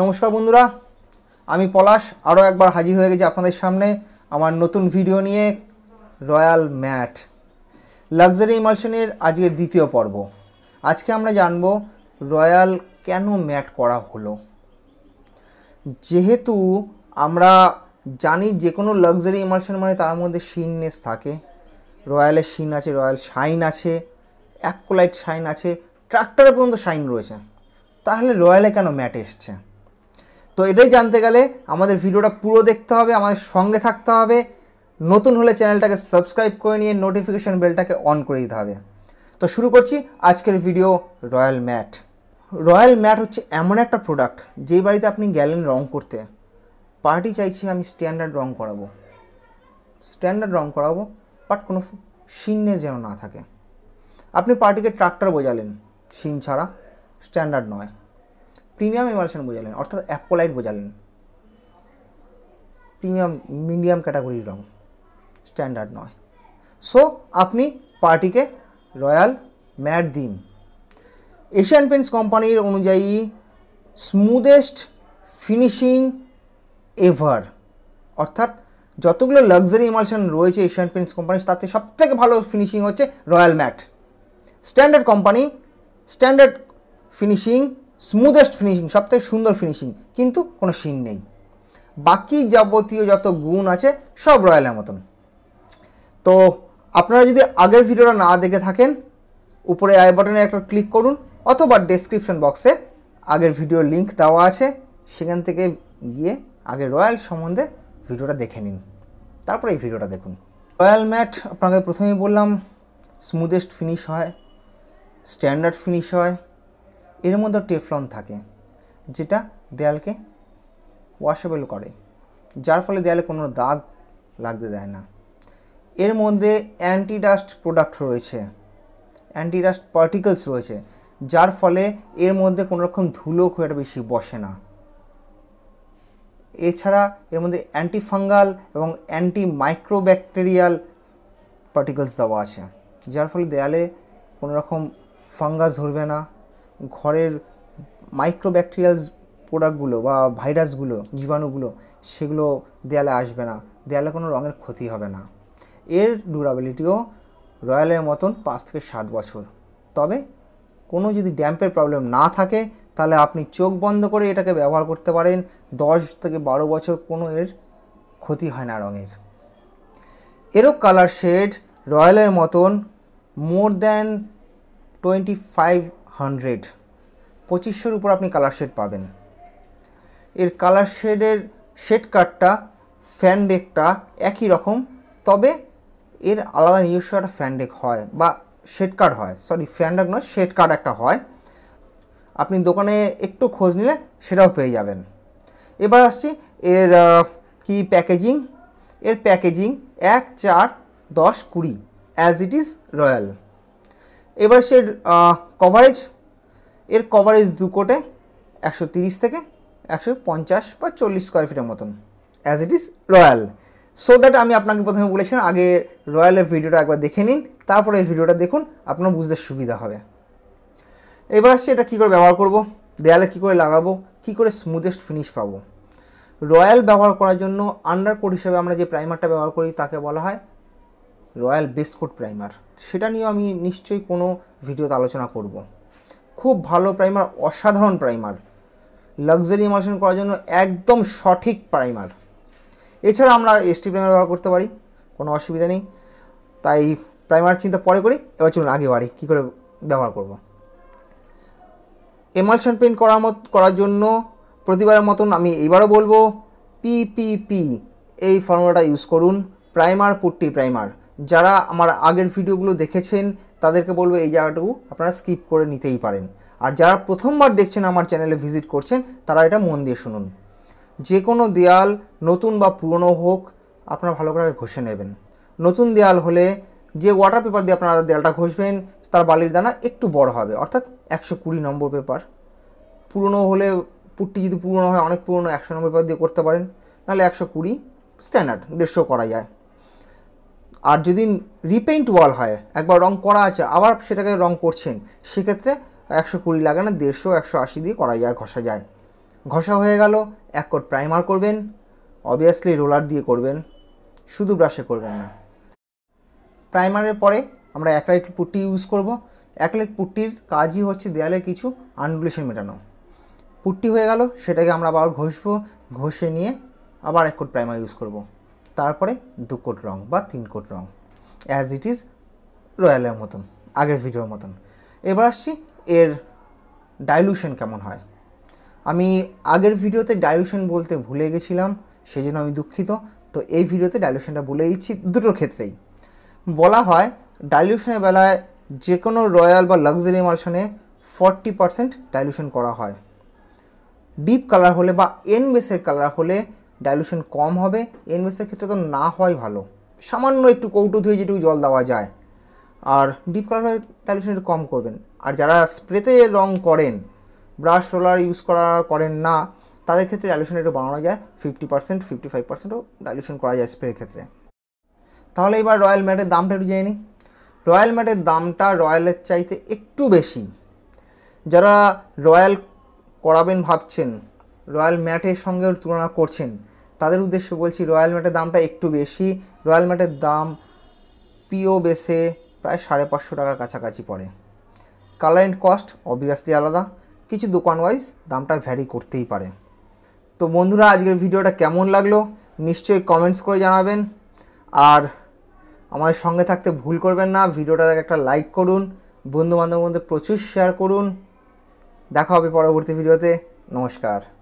নমস্কার বন্ধুরা আমি পলাশ আরও একবার হাজির হয়ে গেছি আপনাদের সামনে আমার নতুন ভিডিও নিয়ে রয়্যাল ম্যাট লাক্সারি ইমালশনের আজকে দ্বিতীয় পর্ব আজকে আমরা জানব রয়্যাল কেন ম্যাট করা হলো যেহেতু আমরা জানি যে কোনো লাক্সারি ইমালশন মানে তার মধ্যে শিননেস থাকে রয়্যালের শিন আছে রয়্যাল শাইন আছে অ্যাপকোলাইট শাইন আছে ট্রাক্টরে পর্যন্ত শাইন রয়েছে তাহলে রয়্যালে কেন ম্যাট এসছে তো এটাই জানতে গেলে আমাদের ভিডিওটা পুরো দেখতে হবে আমাদের সঙ্গে থাকতে হবে নতুন হলে চ্যানেলটাকে সাবস্ক্রাইব করে নিয়ে নোটিফিকেশান বেলটাকে অন করে দিতে হবে তো শুরু করছি আজকের video Royale matt Royale matt হচ্ছে এমন একটা প্রোডাক্ট যেই বাড়িতে আপনি গেলেন রং করতে পার্টি চাইছি আমি স্ট্যান্ডার্ড রং করাবো স্ট্যান্ডার্ড রং করাবো বাট কোনো শিন্নে যেন না থাকে আপনি পার্টিকে ট্রাক্টর বোঝালেন শিন ছাড়া স্ট্যান্ডার্ড নয় প্রিমিয়াম এমালশন বোঝালেন অর্থাৎ অ্যাপোলাইট বোঝালেন প্রিমিয়াম মিডিয়াম ক্যাটাগরির রং স্ট্যান্ডার্ড নয় সো আপনি পার্টিকে রয়্যাল ম্যাট দিন এশিয়ান পেন্টস কোম্পানির অনুযায়ী স্মুদেস্ট ফিনিশিং এভার অর্থাৎ যতগুলো লাক্সারি ইমালশন রয়েছে এশিয়ান পেন্টস কোম্পানির তাতে সবথেকে ভালো ফিনিশিং হচ্ছে Royale matt standard company standard finishing smoothest finishing সবথেকে সুন্দর ফিনিশিং কিন্তু কোনো সিন নেই বাকি যাবতীয় যত গুণ আছে সব রয়্যালের মতন তো আপনারা যদি আগের ভিডিওটা না দেখে থাকেন উপরে আই বাটনে একটা ক্লিক করুন অথবা ডেসক্রিপশন বক্সে আগের ভিডিওর লিঙ্ক দেওয়া আছে সেখান থেকে গিয়ে আগে রয়্যাল সম্বন্ধে ভিডিওটা দেখে নিন তারপরে এই ভিডিওটা দেখুন রয়্যাল ম্যাট আপনাকে প্রথমেই বললাম স্মুদেস্ট ফিনিশ হয় স্ট্যান্ডার্ড ফিনিশ হয় এর মধ্যে টেফলন থাকে যেটা দেয়ালকে ওয়াশেবল করে যার ফলে দেয়ালে কোনো দাগ লাগতে দেয় না এর মধ্যে অ্যান্টি ডাস্ট প্রোডাক্ট রয়েছে অ্যান্টি ডাস্ট রয়েছে যার ফলে এর মধ্যে কোনো রকম ধুলো খুব একটা বেশি বসে না এছাড়া এর মধ্যে অ্যান্টি ফাঙ্গাল এবং অ্যান্টি মাইক্রোব্যাকটেরিয়াল পার্টিকলস দেওয়া আছে যার ফলে দেয়ালে কোনো রকম ফাঙ্গাস ধরবে না ঘরের মাইক্রো ব্যাকটেরিয়ালস প্রোডাক্টগুলো বা ভাইরাসগুলো জীবাণুগুলো সেগুলো দেয়ালে আসবে না দেয়ালে কোনো রঙের ক্ষতি হবে না এর ডিউরাবিলিটিও রয়্যালের মতন পাঁচ থেকে সাত বছর তবে কোনো যদি ড্যাম্পের প্রবলেম না থাকে তাহলে আপনি চোখ বন্ধ করে এটাকে ব্যবহার করতে পারেন দশ থেকে বারো বছর কোনো এর ক্ষতি হয় না রঙের এরও কালার শেড রয়্যালের মতন more than twenty five hundred পঁচিশশোর উপর আপনি কালার শেড পাবেন এর কালার শেডের শেড কার্ডটা ফ্যান ডেকটা একই রকম তবে এর আলাদা নিজস্ব একটা ফ্যান ডেক হয় বা শেড কার্ড হয় সরি ফ্যান ডেক নয় শেড কার্ড একটা হয় আপনি দোকানে একটু খোঁজ নিলে সেটাও পেয়ে যাবেন এবার আসছি এর কি প্যাকেজিং এর প্যাকেজিং এক চার দশ কুড়ি অ্যাজ ইট ইজ রয়্যাল এবার সে কভারেজ এর কভারেজ দু কোটে একশো তিরিশ থেকে একশো পঞ্চাশ বা চল্লিশ স্কোয়ার ফিটের মতন as it is Royale so that আমি আপনাকে প্রথমে বলেছিলাম আগে রয়্যালের ভিডিওটা একবার দেখে নিন তারপরে এই ভিডিওটা দেখুন আপনার বুঝতে সুবিধা হবে এবার আসছে এটা কী করে ব্যবহার করব দেয়ালে কী করে লাগাবো কী করে স্মুথেস্ট ফিনিশ পাবো রয়্যাল ব্যবহার করার জন্য আন্ডার হিসেবে আমরা যে প্রাইমারটা ব্যবহার করি তাকে বলা হয় রয়্যাল বিস্কুট প্রাইমার সেটা নিয়ে আমি নিশ্চয়ই কোনো ভিডিওতে আলোচনা করব। খুব ভালো প্রাইমার অসাধারণ প্রাইমার লাক্সারি ইমালশন করার জন্য একদম সঠিক প্রাইমার এছাড়া আমরা এসটি প্রাইমার ব্যবহার করতে পারি কোনো অসুবিধা নেই তাই প্রাইমার চিন্তা পরে করি এবার চলুন আগে বাড়ি কী করে ব্যবহার করব। এমালশন পেন্ট করার মত করার জন্য প্রতিবারের মতন আমি এইবারও বলবো পিপিপি এই ফর্মুলাটা ইউজ করুন প্রাইমার পুট্টি প্রাইমার যারা আমার আগের ভিডিওগুলো দেখেছেন তাদেরকে বলবো এই জায়গাটুকু আপনারা স্কিপ করে নিতেই পারেন আর যারা প্রথমবার দেখছেন আমার চ্যানেলে ভিজিট করছেন তারা এটা মন দিয়ে শুনুন যে কোনো দেয়াল নতুন বা পুরনো হোক আপনারা ভালো করে ঘষে নেবেন নতুন দেয়াল হলে যে ওয়াটার পেপার দিয়ে আপনারা দেয়ালটা ঘষবেন তার বালির দানা একটু বড় হবে অর্থাৎ একশো কুড়ি নম্বর পেপার পুরনো হলে পুটটি যদি পুরনো হয় অনেক পুরনো একশো নম্বর পেপার দিয়ে করতে পারেন নাহলে একশো কুড়ি স্ট্যান্ডার্ড দেড়শো করা যায় আর যদি রিপেইন্ট ওয়াল হয় একবার রং করা আছে আবার সেটাকে রং করছেন সেক্ষেত্রে একশো কুড়ি লাগে না দেড়শো একশো আশি দিয়ে করা যায় ঘষা যায় ঘষা হয়ে গেল এক কোট প্রাইমার করবেন অবভিয়াসলি রোলার দিয়ে করবেন শুধু ব্রাশে করবেন না প্রাইমারের পরে আমরা অ্যাক্রাইট পুট্টি ইউজ করব অ্যাক্রাইট পুট্টির কাজই হচ্ছে দেয়ালের কিছু আনডুলেশন মেটানো পুট্টি হয়ে গেল সেটাকে আমরা আবার ঘষবো ঘষে নিয়ে আবার এক কোট প্রাইমার ইউজ করবো তারপরে দু কোট রং বা তিন কোট রং অ্যাজ ইট ইজ রয়্যালের মতন আগের ভিডিওর মতন এবার আসছি এর ডাইলুশন কেমন হয় আমি আগের ভিডিওতে ডাইলুশন বলতে ভুলে গেছিলাম সেই জন্য আমি দুঃখিত তো এই ভিডিওতে ডাইলুশনটা বলে দিচ্ছি দুটোর ক্ষেত্রেই বলা হয় ডাইলিউশনের বেলায় যে কোনো রয়্যাল বা লাক্সারি মালশনে ফর্টি পারসেন্ট ডাইলিউশন করা হয় ডিপ কালার হলে বা এন বেসের কালার হলে ডাইলুশন কম হবে এনভেসের ক্ষেত্রে তো না হওয়াই ভালো সামান্য একটু কৌটো ধুয়ে যেটুকু জল দেওয়া যায় আর ডিপ কালার ডাইলুশন একটু কম করবেন আর যারা স্প্রেতে রং করেন ব্রাশ রোলার ইউজ করা করেন না তাদের ক্ষেত্রে ডাইলুশন একটু বাড়ানো যায় ফিফটি পার্সেন্ট ফিফটি ফাইভ পার্সেন্টও ডাইলুশন করা যায় স্প্রের ক্ষেত্রে তাহলে এবার রয়্যাল ম্যাটের দামটা একটু জেনে নিই রয়্যাল ম্যাটের দামটা রয়্যালের চাইতে একটু বেশি যারা রয়্যাল করাবেন ভাবছেন রয়্যাল ম্যাটের সঙ্গে তুলনা করছেন তাদের উদ্দেশ্যে বলছি রয়্যাল ম্যাটের দামটা একটু বেশি রয়্যাল ম্যাটের দাম পিও বেসে প্রায় সাড়ে পাঁচশো টাকার কাছাকাছি পড়ে কালার অ্যান্ড কস্ট অবভিয়াসলি আলাদা কিছু দোকান ওয়াইজ দামটা ভ্যারি করতেই পারে তো বন্ধুরা আজকের ভিডিওটা কেমন লাগলো নিশ্চয়ই কমেন্টস করে জানাবেন আর আমাদের সঙ্গে থাকতে ভুল করবেন না ভিডিওটা একটা লাইক করুন বন্ধুবান্ধবের মধ্যে প্রচুর শেয়ার করুন দেখা হবে পরবর্তী ভিডিওতে নমস্কার